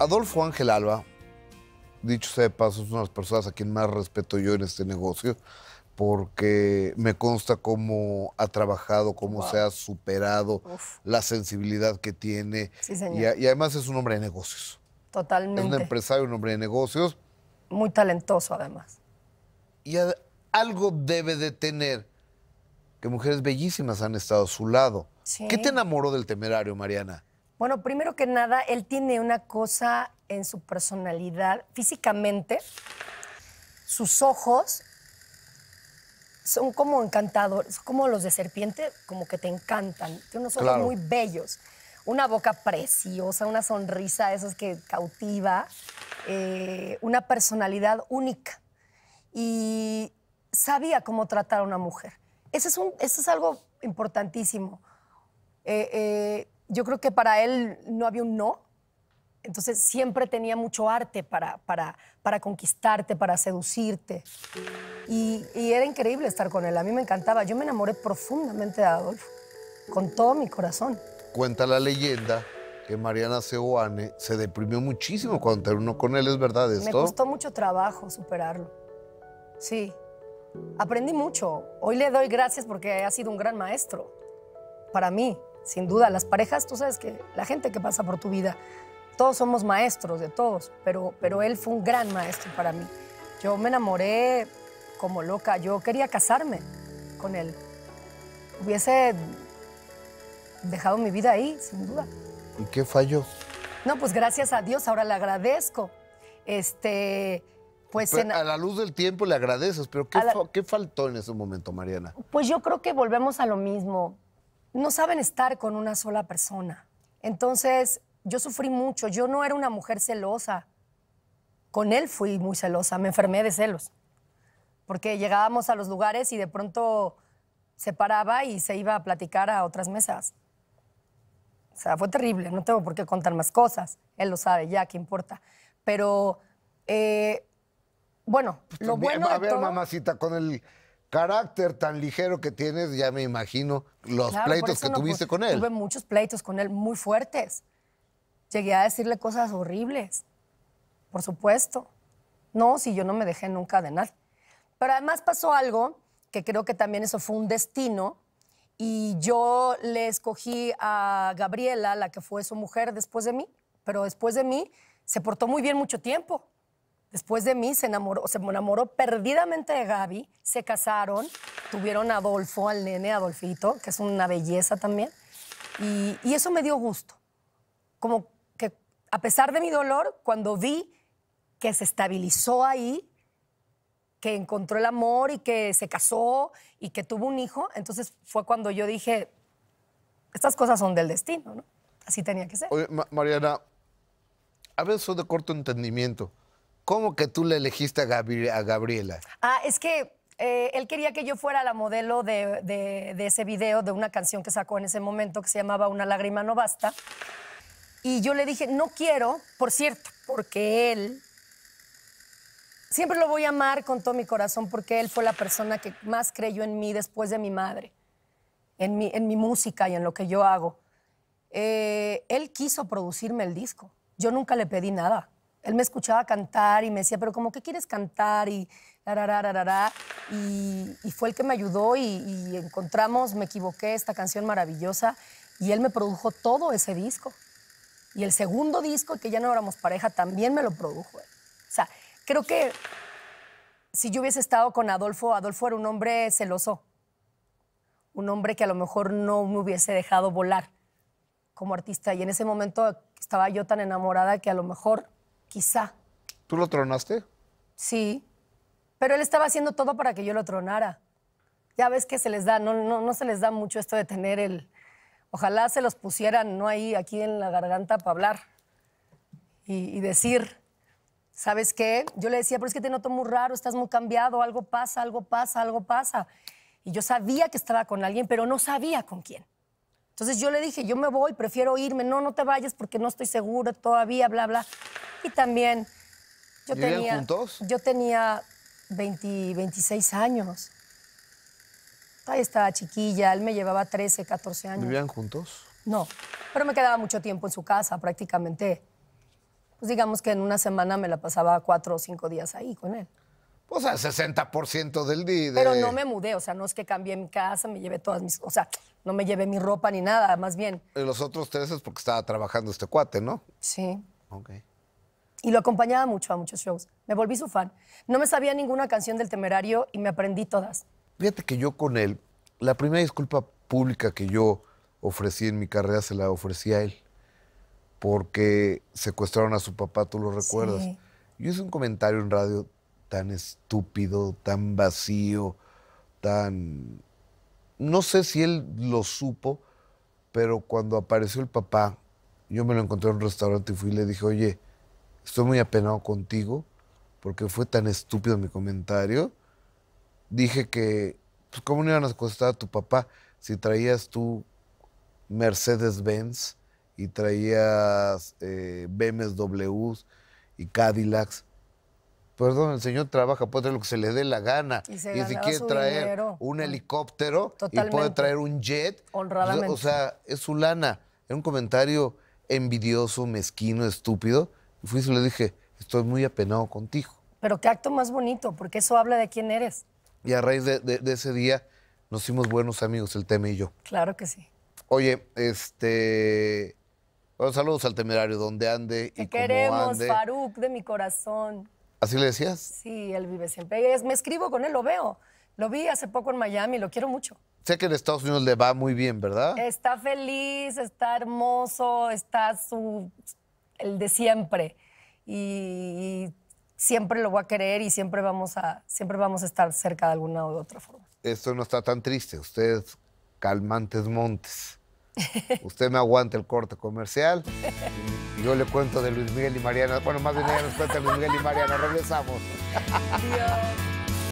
Adolfo Ángel Alba, dicho sea de paso, es una de las personas a quien más respeto yo en este negocio, porque me consta cómo ha trabajado, cómo se ha superado, la sensibilidad que tiene. Sí, señor. Y, además es un hombre de negocios. Totalmente. Es un empresario, un hombre de negocios. Muy talentoso, además. Y algo debe de tener que mujeres bellísimas han estado a su lado. ¿Qué te enamoró del temerario, Mariana? Bueno, primero que nada, él tiene una cosa en su personalidad, físicamente, sus ojos son como encantadores, como los de serpiente, como que te encantan. Tiene unos ojos muy bellos, una boca preciosa, una sonrisa, esos que cautiva, eh, una personalidad única. Y sabía cómo tratar a una mujer. Eso es, algo importantísimo. Eh, eh, yo creo que para él no había un no. Entonces siempre tenía mucho arte para, para, para conquistarte, para seducirte. Y, era increíble estar con él. A mí me encantaba. Yo me enamoré profundamente de Adolfo, con todo mi corazón. Cuenta la leyenda que Mariana Seoane se deprimió muchísimo cuando terminó con él. ¿Es verdad esto? Me costó mucho trabajo superarlo. Sí. Aprendí mucho. Hoy le doy gracias porque ha sido un gran maestro para mí sin duda. Las parejas, tú sabes que la gente que pasa por tu vida, todos somos maestros de todos, pero, pero él fue un gran maestro para mí. Yo me enamoré como loca, yo quería casarme con él. Hubiese dejado mi vida ahí, sin duda. ¿Y qué falló? No, pues gracias a Dios, ahora le agradezco. Este, pues a la luz del tiempo le agradeces, pero ¿qué, faltó en ese momento, Mariana? Pues yo creo que volvemos a lo mismo no saben estar con una sola persona. Entonces, yo sufrí mucho, yo no era una mujer celosa. Con él fui muy celosa, me enfermé de celos, porque llegábamos a los lugares y de pronto se paraba y se iba a platicar a otras mesas. O sea, fue terrible, no tengo por qué contar más cosas, él lo sabe ya, ¿qué importa? Pero, eh, bueno, pues lo bueno... A ver, mamacita, con carácter tan ligero que tienes, ya me imagino los pleitos que tuviste pues, con él. Tuve muchos pleitos con él, muy fuertes. Llegué a decirle cosas horribles, por supuesto. No, si yo no me dejé nunca de nada. Pero además pasó algo que creo que también eso fue un destino. Y yo le escogí a Gabriela, la que fue su mujer después de mí, pero después de mí se portó muy bien mucho tiempo. Después de mí se enamoró, se enamoró perdidamente de Gaby, se casaron, tuvieron a Adolfo, al nene Adolfito, que es una belleza también. Y, eso me dio gusto. Como que a pesar de mi dolor, cuando vi que se estabilizó ahí, que encontró el amor y que se casó y que tuvo un hijo, entonces fue cuando yo dije, estas cosas son del destino, ¿no? Así tenía que ser. Oye, Mariana, a veces son de corto entendimiento. ¿Cómo que tú le elegiste a, Gabriela? Ah, es que eh, él quería que yo fuera la modelo de, de, ese video, de una canción que sacó en ese momento que se llamaba Una lágrima no basta. Y yo le dije, no quiero, por cierto, porque él... Siempre lo voy a amar con todo mi corazón porque él fue la persona que más creyó en mí después de mi madre, en mi, en mi música y en lo que yo hago. Eh, él quiso producirme el disco. Yo nunca le pedí nada él me escuchaba cantar y me decía, pero como, que quieres cantar? Y, y, y, fue el que me ayudó y, y, encontramos, me equivoqué, esta canción maravillosa y él me produjo todo ese disco. Y el segundo disco, que ya no éramos pareja, también me lo produjo. O sea, creo que si yo hubiese estado con Adolfo, Adolfo era un hombre celoso, un hombre que a lo mejor no me hubiese dejado volar como artista. Y en ese momento estaba yo tan enamorada que a lo mejor quizá. ¿Tú lo tronaste? Sí, pero él estaba haciendo todo para que yo lo tronara. Ya ves que se les da, no, no, no se les da mucho esto de tener el... Ojalá se los pusieran, no ahí, aquí en la garganta para hablar y, y decir, ¿sabes qué? Yo le decía, pero es que te noto muy raro, estás muy cambiado, algo pasa, algo pasa, algo pasa. Y yo sabía que estaba con alguien, pero no sabía con quién. Entonces yo le dije, yo me voy, prefiero irme, no, no te vayas porque no estoy seguro todavía, bla, bla. Y también yo tenía... juntos? Yo tenía 20, 26 años. Ahí estaba chiquilla, él me llevaba 13, 14 años. ¿Vivían juntos? No, pero me quedaba mucho tiempo en su casa prácticamente. Pues digamos que en una semana me la pasaba cuatro o cinco días ahí con él. Pues el 60% del día. Pero no me mudé, o sea, no es que cambié mi casa, me llevé todas mis. O sea, no me llevé mi ropa ni nada, más bien. los otros tres es porque estaba trabajando este cuate, ¿no? Sí. Ok. Y lo acompañaba mucho a muchos shows. Me volví su fan. No me sabía ninguna canción del temerario y me aprendí todas. Fíjate que yo con él, la primera disculpa pública que yo ofrecí en mi carrera se la ofrecí a él. Porque secuestraron a su papá, tú lo recuerdas. Yo hice un comentario en radio tan estúpido, tan vacío, tan... No sé si él lo supo, pero cuando apareció el papá, yo me lo encontré en un restaurante y fui y le dije, oye, estoy muy apenado contigo porque fue tan estúpido mi comentario. Dije que, pues, ¿cómo no iban a acostar a tu papá si traías tú Mercedes-Benz y traías eh, BMWs y Cadillacs? Perdón, pues, el señor trabaja, puede traer lo que se le dé la gana. Y, si quiere traer un mm. helicóptero y puede traer un jet. O sea, es su lana. Era un comentario envidioso, mezquino, estúpido. Y fui y le dije, estoy muy apenado contigo. Pero qué acto más bonito, porque eso habla de quién eres. Y a raíz de, ese día nos hicimos buenos amigos, el tema y yo. Claro que sí. Oye, este... saludos al temerario, donde ande Te y queremos, ande. Faruk, de mi corazón. ¿Así le decías? Sí, él vive siempre. Me escribo con él, lo veo. Lo vi hace poco en Miami, lo quiero mucho. Sé que en Estados Unidos le va muy bien, ¿verdad? Está feliz, está hermoso, está su el de siempre. Y, siempre lo voy a querer y siempre vamos a, siempre vamos a estar cerca de alguna u otra forma. Esto no está tan triste. Ustedes, calmantes montes. Usted me aguanta el corte comercial. Yo le cuento de Luis Miguel y Mariana. Bueno, más bien ella nos cuenta Luis Miguel y Mariana. Regresamos.